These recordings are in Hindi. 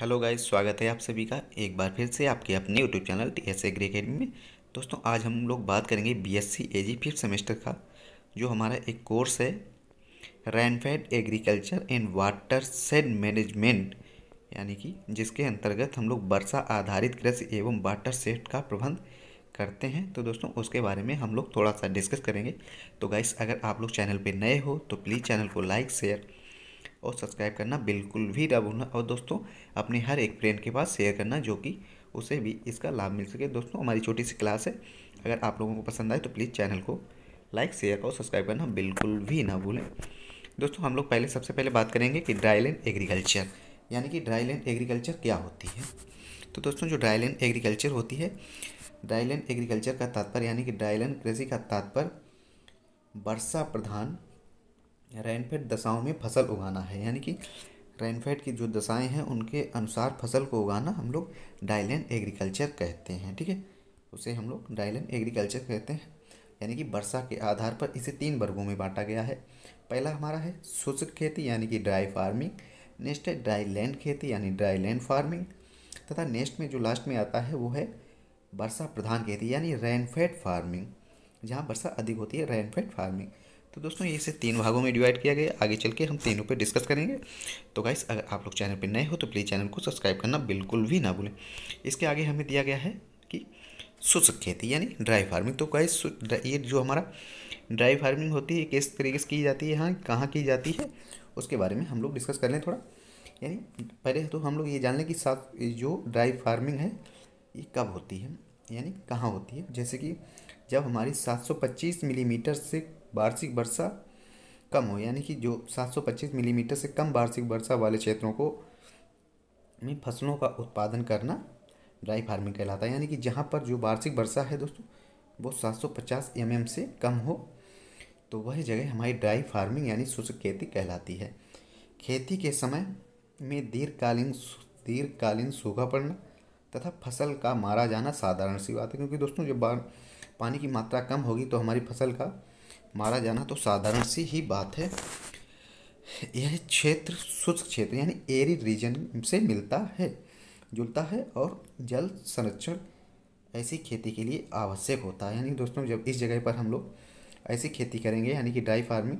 हेलो गाइस स्वागत है आप सभी का एक बार फिर से आपके अपने YouTube channel T S agri academy में दोस्तों आज हम लोग बात करेंगे B S C A G fifth semester का जो हमारा एक कोर्स है rainfed agriculture and watershed management यानी कि जिसके अंतर्गत हम लोग वर्षा आधारित कृषि एवं वाटर सेड का प्रबंध करते हैं तो दोस्तों उसके बारे में हम लोग थोड़ा सा डिस्कस करेंगे तो गाइस अगर आप लोग चैनल पर नए हो तो प्लीज़ चैनल को लाइक शेयर और सब्सक्राइब करना बिल्कुल भी ना भूलना और दोस्तों अपने हर एक फ्रेंड के पास शेयर करना जो कि उसे भी इसका लाभ मिल सके दोस्तों हमारी छोटी सी क्लास है अगर आप लोगों को पसंद आए तो प्लीज़ चैनल को लाइक शेयर और सब्सक्राइब करना बिल्कुल भी ना भूलें दोस्तों हम लोग पहले सबसे पहले बात करेंगे कि ड्राई लैंड एग्रीकल्चर यानी कि ड्राई लैंड एग्रीकल्चर क्या होती है तो दोस्तों जो ड्राई लैंड एग्रीकल्चर होती है ड्राई लैंड एग्रीकल्चर का तात्पर्य यानी कि ड्राई लैंड कृषि का तात्पर्य वर्षा प्रधान रेनफेड दशाओं में फसल उगाना है यानी कि रेनफेड की जो दशाएं हैं उनके अनुसार फसल को उगाना हम लोग डायलैन एग्रीकल्चर कहते हैं ठीक है उसे हम लोग डायलैन एग्रीकल्चर कहते हैं यानी कि वर्षा के आधार पर इसे तीन वर्गों में बांटा गया है पहला हमारा है शुष्क खेती यानी कि ड्राई फार्मिंग नेक्स्ट है ड्राई लैंड खेती यानी ड्राई लैंड फार्मिंग तथा नेक्स्ट में जो लास्ट में आता है वो है वर्षा प्रधान खेती यानी रेनफेड फार्मिंग जहाँ वर्षा अधिक होती है रेनफेड फार्मिंग तो दोस्तों ये इसे तीन भागों में डिवाइड किया गया आगे चल के हम तीनों पे डिस्कस करेंगे तो गाइस अगर आप लोग चैनल पे नए हो तो प्लीज़ चैनल को सब्सक्राइब करना बिल्कुल भी ना भूलें इसके आगे हमें दिया गया है कि शुष्क खेती यानी ड्राई फार्मिंग तो गाइस ये जो हमारा ड्राई फार्मिंग होती है किस तरीके से की जाती है यहाँ कहाँ की जाती है उसके बारे में हम लोग डिस्कस कर लें थोड़ा यानी पहले तो हम लोग ये जान लें कि साथ जो ड्राई फार्मिंग है ये कब होती है यानी कहाँ होती है जैसे कि जब हमारी 725 मिलीमीटर से वार्षिक वर्षा कम हो यानी कि जो 725 मिलीमीटर से कम वार्षिक वर्षा वाले क्षेत्रों को में फसलों का उत्पादन करना ड्राई फार्मिंग कहलाता है यानी कि जहाँ पर जो वार्षिक वर्षा है दोस्तों वो 750 एमएम से कम हो तो वह जगह हमारी ड्राई फार्मिंग यानी शुष्क खेती कहलाती है खेती के समय में दीर्घकालीन दीर्घकालीन सूखा पड़ना तथा फसल का मारा जाना साधारण सी बात है क्योंकि दोस्तों जब पानी की मात्रा कम होगी तो हमारी फसल का मारा जाना तो साधारण सी ही बात है यह क्षेत्र शुष्क क्षेत्र यानी एरी रीजन से मिलता है जुलता है और जल संरक्षण ऐसी खेती के लिए आवश्यक होता है यानी दोस्तों जब इस जगह पर हम लोग ऐसी खेती करेंगे यानी कि ड्राई फार्मिंग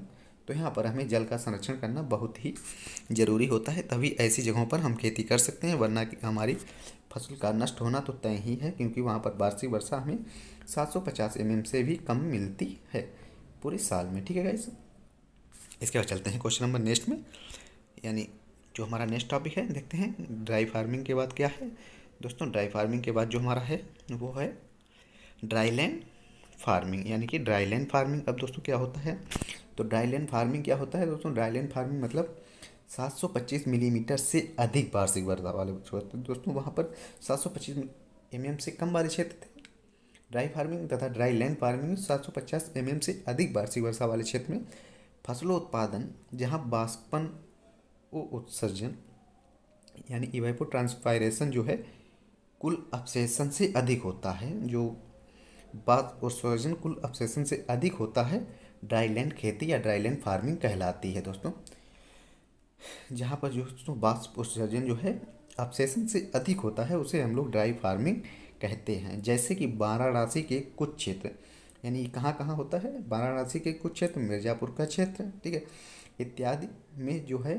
तो यहाँ पर हमें जल का संरक्षण करना बहुत ही ज़रूरी होता है तभी ऐसी जगहों पर हम खेती कर सकते हैं वरना हमारी फसल का नष्ट होना तो तय ही है क्योंकि वहाँ पर वार्षिक वर्षा हमें 750 एमएम से भी कम मिलती है पूरे साल में ठीक है गाइस इसके बाद चलते हैं क्वेश्चन नंबर नेक्स्ट में यानी जो हमारा नेक्स्ट टॉपिक है देखते हैं ड्राई फार्मिंग के बाद क्या है दोस्तों ड्राई फार्मिंग के बाद जो हमारा है वो है ड्राई लैंड फार्मिंग यानी कि ड्राई लैंड फार्मिंग अब दोस्तों क्या होता है तो ड्राई लैंड फार्मिंग क्या होता है दोस्तों ड्राई लैंड फार्मिंग मतलब 725 मिलीमीटर mm से अधिक वार्षिक वर्षा वाले दोस्तों वहाँ पर 725 mm से कम वाले क्षेत्र थे ड्राई फार्मिंग तथा ड्राई लैंड फार्मिंग में 750 एमएम से अधिक वार्षिक वर्षा वाले क्षेत्र में फसलों उत्पादन जहाँ बाष्पन उत्सर्जन यानी इवेपो ट्रांसफायरेशन जो है कुल अपसेशन से अधिक होता है जो बात उत्सर्जन कुल अपसेशन से अधिक होता है ड्राईलैंड खेती या ड्राईलैंड फार्मिंग कहलाती है दोस्तों जहाँ पर दोस्तों बाष्प उत्सर्जन जो है अपसेशन से अधिक होता है उसे हम लोग ड्राई फार्मिंग कहते हैं जैसे कि वाराणसी के कुछ क्षेत्र यानी कहाँ कहाँ होता है वाराणसी के कुछ क्षेत्र मिर्ज़ापुर का क्षेत्र ठीक है इत्यादि में जो है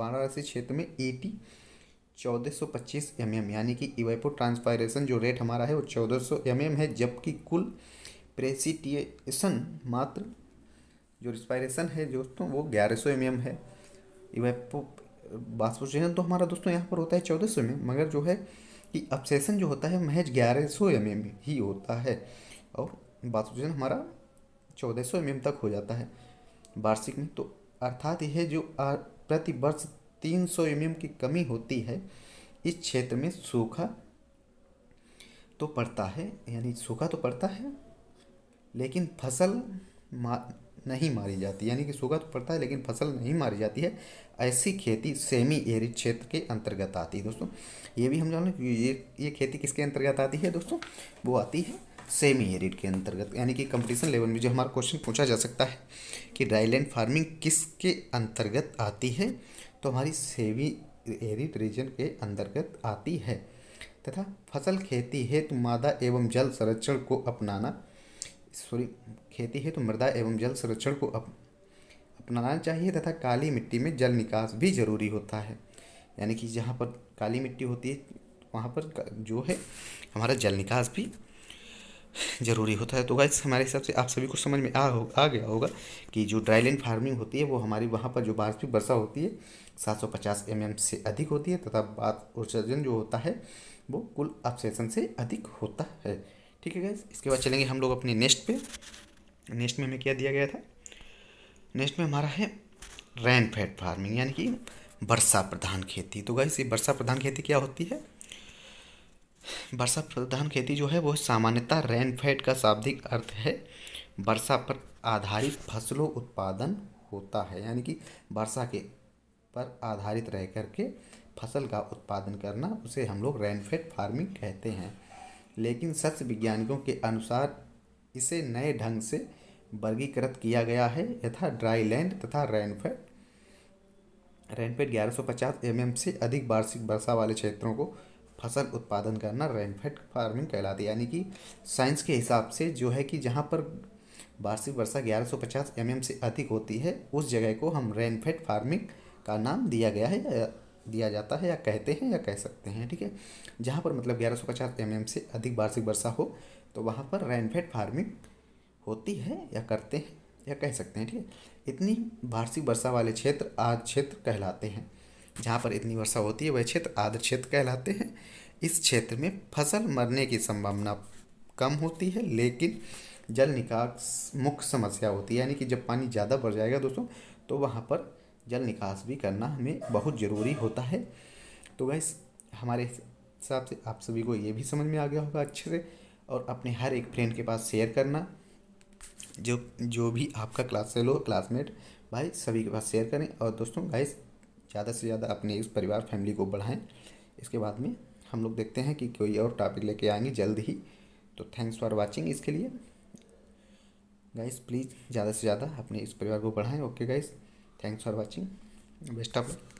वाराणसी क्षेत्र में एटी चौदह सौ पच्चीस एम एम यानी कि इवाइपो ट्रांसपायरेशन जो रेट हमारा है वो चौदह सौ एम एम है जबकि कुल प्रेसिटिएशन मात्र जो रिस्पायरेशन है दोस्तों वो ग्यारह सौ एम एम है ईवाइपो बाष्पोचन तो हमारा दोस्तों यहाँ पर होता है चौदह सौ में मगर जो है कि अपसेसन जो होता है महज ग्यारह सौ एम एम ही होता है और बाष्पोचन हमारा चौदह सौ एम एम तक हो जाता है वार्षिक में तो अर्थात यह जो प्रति वर्ष तीन सौ एम की कमी होती है इस क्षेत्र में सूखा तो पड़ता है यानी सूखा तो पड़ता है लेकिन फसल मा नहीं मारी जाती यानी कि सूखा तो पड़ता है लेकिन फसल नहीं मारी जाती है ऐसी खेती सेमी एरिड क्षेत्र के अंतर्गत आती है दोस्तों ये भी हम जान लें ये ये खेती किसके अंतर्गत आती है दोस्तों वो आती है सेमी एरिड के अंतर्गत यानी कि कंपटीशन लेवल में जो हमारा क्वेश्चन पूछा जा सकता है कि ड्राईलैंड फार्मिंग किसके अंतर्गत आती है तो हमारी सेवी एरिड रीजन के अंतर्गत आती है तथा फसल खेती हेतु मादा एवं जल संरक्षण को अपनाना सॉरी खेती हेतु मृदा एवं जल संरक्षण को अप, अपनाना चाहिए तथा काली मिट्टी में जल निकास भी जरूरी होता है यानी कि जहाँ पर काली मिट्टी होती है वहाँ पर जो है हमारा जल निकास भी ज़रूरी होता है तो गाइस हमारे हिसाब से आप सभी को समझ में आ हो आ गया होगा कि जो ड्राई लैंड फार्मिंग होती है वो हमारी वहाँ पर जो वार्षिक वर्षा होती है 750 एम mm से अधिक होती है तथा बात उत्सर्जन जो होता है वो कुल अपसेशन से अधिक होता है ठीक है गाइस इसके बाद चलेंगे हम लोग अपने नेक्स्ट पे नेक्स्ट में हमें क्या दिया गया था नेक्स्ट में हमारा है रैन फैट फार्मिंग यानी कि वर्षा प्रधान खेती तो गाइस ये वर्षा प्रधान खेती क्या होती है वर्षा प्रधान खेती जो है वह सामान्यतः रेनफेड का शाब्दिक अर्थ है वर्षा पर आधारित फसलों उत्पादन होता है यानी कि वर्षा के पर आधारित रह करके फसल का उत्पादन करना उसे हम लोग रेनफेड फार्मिंग कहते हैं लेकिन सच वैज्ञानिकों के अनुसार इसे नए ढंग से वर्गीकृत किया गया है यथा ड्राई लैंड तथा रेनफेड रेनफेड ग्यारह सौ पचास एम से अधिक वार्षिक वर्षा वाले क्षेत्रों को फसल उत्पादन करना रेनफेड फार्मिंग कहलाती है यानी कि साइंस के हिसाब से जो है कि जहाँ पर वार्षिक वर्षा 1150 एमएम से अधिक होती है उस जगह को हम रेनफेड फार्मिंग का नाम दिया गया है या दिया जाता है या कहते हैं या कह सकते हैं ठीक है जहाँ पर मतलब 1150 एम से अधिक वार्षिक वर्षा हो तो वहाँ पर रेनफेड फार्मिंग होती है या करते हैं या कह सकते हैं ठीक है इतनी वार्षिक वर्षा वाले क्षेत्र आज क्षेत्र कहलाते हैं जहाँ पर इतनी वर्षा होती है वह क्षेत्र आर्द्र क्षेत्र कहलाते हैं इस क्षेत्र में फसल मरने की संभावना कम होती है लेकिन जल निकास मुख्य समस्या होती है यानी कि जब पानी ज़्यादा बढ़ जाएगा दोस्तों तो वहाँ पर जल निकास भी करना हमें बहुत ज़रूरी होता है तो वह हमारे हिसाब से आप सभी को ये भी समझ में आ गया होगा अच्छे से और अपने हर एक फ्रेंड के पास शेयर करना जो जो भी आपका क्लास फेलो क्लासमेट भाई सभी के पास शेयर करें और दोस्तों गाइस ज़्यादा से ज़्यादा अपने इस परिवार फैमिली को बढ़ाएं इसके बाद में हम लोग देखते हैं कि कोई और टॉपिक लेके आएंगे जल्द ही तो थैंक्स फॉर वॉचिंग इसके लिए गाइस प्लीज़ ज़्यादा से ज़्यादा अपने इस परिवार को बढ़ाएं okay guys thanks for watching best of